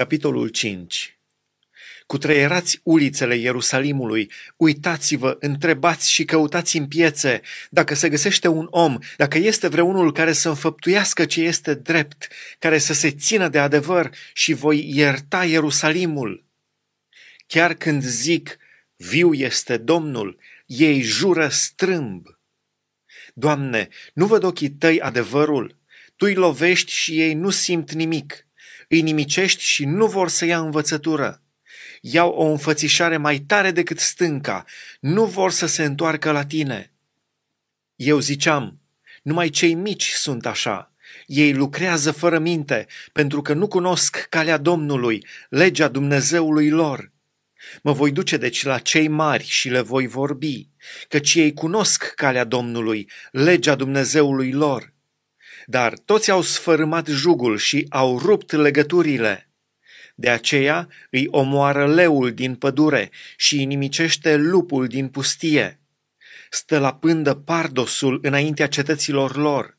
Capitolul 5 Cutreierați ulițele Ierusalimului, uitați-vă, întrebați și căutați în piețe, dacă se găsește un om, dacă este vreunul care să înfăptuiască ce este drept, care să se țină de adevăr și voi ierta Ierusalimul. Chiar când zic, viu este Domnul, ei jură strâmb. Doamne, nu văd ochii tăi adevărul? Tu-i lovești și ei nu simt nimic îi nimicești și nu vor să ia învățătură. Iau o înfățișare mai tare decât stânca, nu vor să se întoarcă la tine. Eu ziceam, numai cei mici sunt așa. Ei lucrează fără minte, pentru că nu cunosc calea Domnului, legea Dumnezeului lor. Mă voi duce deci la cei mari și le voi vorbi, căci ei cunosc calea Domnului, legea Dumnezeului lor. Dar toți au sfărâmat jugul și au rupt legăturile. De aceea îi omoară leul din pădure și nimicește lupul din pustie. Stă la pândă pardosul înaintea cetăților lor.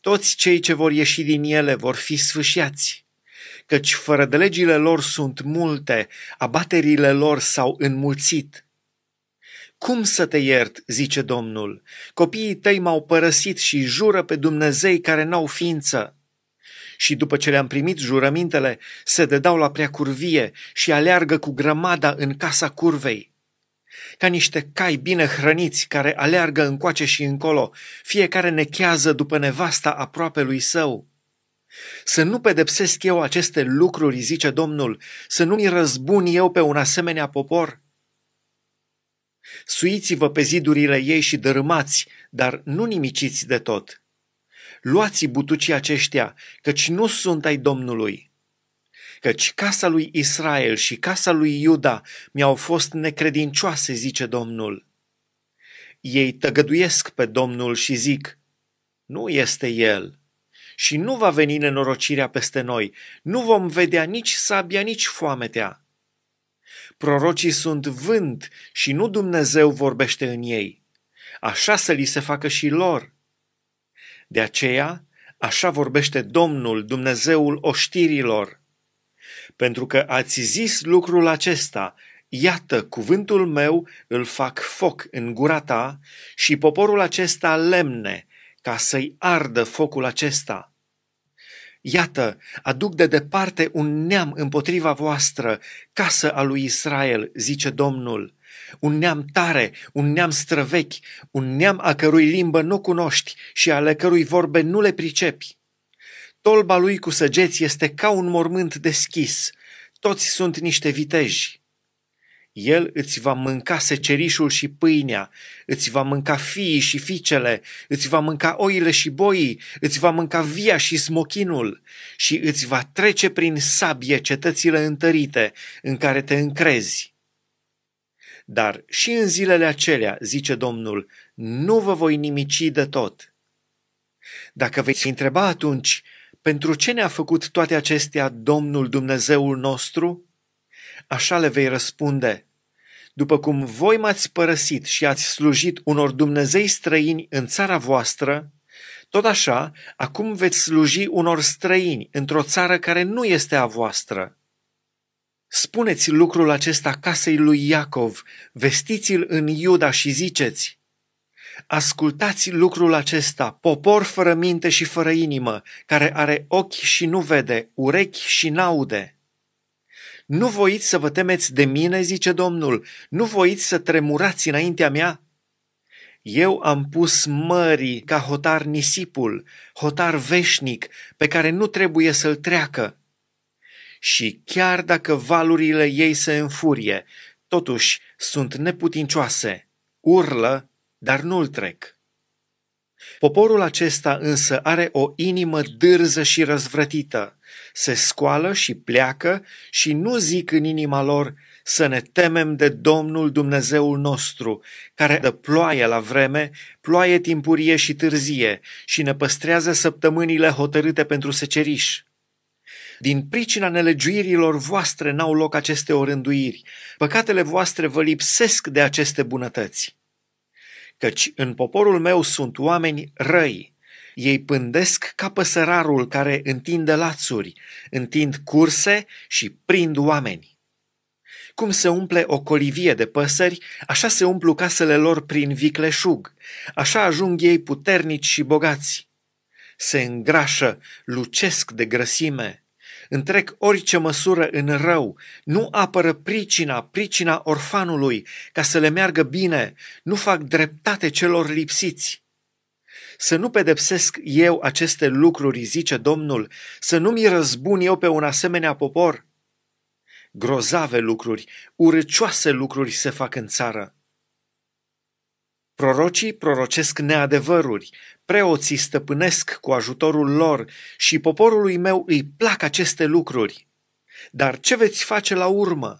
Toți cei ce vor ieși din ele vor fi sfâșiați, căci fără de legile lor sunt multe, abaterile lor s-au înmulțit. Cum să te iert, zice Domnul? Copiii tăi m-au părăsit și jură pe Dumnezei care n-au ființă. Și după ce le-am primit jurămintele, se dedau la prea curvie și aleargă cu grămada în casa curvei. Ca niște cai bine hrăniți care aleargă încoace și încolo, fiecare nechează după nevasta aproape lui său. Să nu pedepsesc eu aceste lucruri, zice Domnul, să nu-mi răzbun eu pe un asemenea popor. Suiți-vă pe zidurile ei și dărâmați, dar nu nimiciți de tot. Luați butucii aceștia, căci nu sunt ai Domnului. Căci casa lui Israel și casa lui Iuda mi-au fost necredincioase, zice Domnul. Ei tăgăduiesc pe Domnul și zic, nu este El. Și nu va veni nenorocirea peste noi, nu vom vedea nici sabia, nici foametea Prorocii sunt vânt și nu Dumnezeu vorbește în ei. Așa să li se facă și lor. De aceea, așa vorbește Domnul, Dumnezeul oștirilor. Pentru că ați zis lucrul acesta, iată, cuvântul meu îl fac foc în gura ta și poporul acesta lemne, ca să-i ardă focul acesta.” Iată, aduc de departe un neam împotriva voastră, casă a lui Israel, zice Domnul. Un neam tare, un neam străvechi, un neam a cărui limbă nu cunoști și ale cărui vorbe nu le pricepi. Tolba lui cu săgeți este ca un mormânt deschis, toți sunt niște viteji. El îți va mânca secerișul și pâinea, îți va mânca fiii și fiicele, îți va mânca oile și boii, îți va mânca via și smochinul și îți va trece prin sabie cetățile întărite în care te încrezi. Dar și în zilele acelea, zice Domnul, nu vă voi nimici de tot. Dacă veți întreba atunci, pentru ce ne-a făcut toate acestea Domnul Dumnezeul nostru? așa le vei răspunde. După cum voi m-ați părăsit și ați slujit unor Dumnezei străini în țara voastră, tot așa, acum veți sluji unor străini într-o țară care nu este a voastră. Spuneți lucrul acesta casei lui Iacov, vestiți-l în Iuda și ziceți, Ascultați lucrul acesta, popor fără minte și fără inimă, care are ochi și nu vede, urechi și n-aude. Nu voiți să vă temeți de mine, zice Domnul, nu voiți să tremurați înaintea mea? Eu am pus mării ca hotar nisipul, hotar veșnic, pe care nu trebuie să-l treacă. Și chiar dacă valurile ei se înfurie, totuși sunt neputincioase, urlă, dar nu-l trec. Poporul acesta însă are o inimă dârză și răzvrătită, se scoală și pleacă și nu zic în inima lor să ne temem de Domnul Dumnezeul nostru, care dă ploaie la vreme, ploaie timpurie și târzie și ne păstrează săptămânile hotărâte pentru seceriș. Din pricina nelegiuirilor voastre n-au loc aceste orânduiri, păcatele voastre vă lipsesc de aceste bunătăți. Căci în poporul meu sunt oameni răi, ei pândesc ca păsărarul care întinde lațuri, întind curse și prind oameni. Cum se umple o colivie de păsări, așa se umplu casele lor prin vicleșug, așa ajung ei puternici și bogați. Se îngrașă, lucesc de grăsime, întrec orice măsură în rău, nu apără pricina, pricina orfanului, ca să le meargă bine, nu fac dreptate celor lipsiți să nu pedepsesc eu aceste lucruri, zice Domnul, să nu-mi răzbun eu pe un asemenea popor. Grozave lucruri, urăcioase lucruri se fac în țară. Prorocii prorocesc neadevăruri, preoții stăpânesc cu ajutorul lor și poporului meu îi plac aceste lucruri. Dar ce veți face la urmă?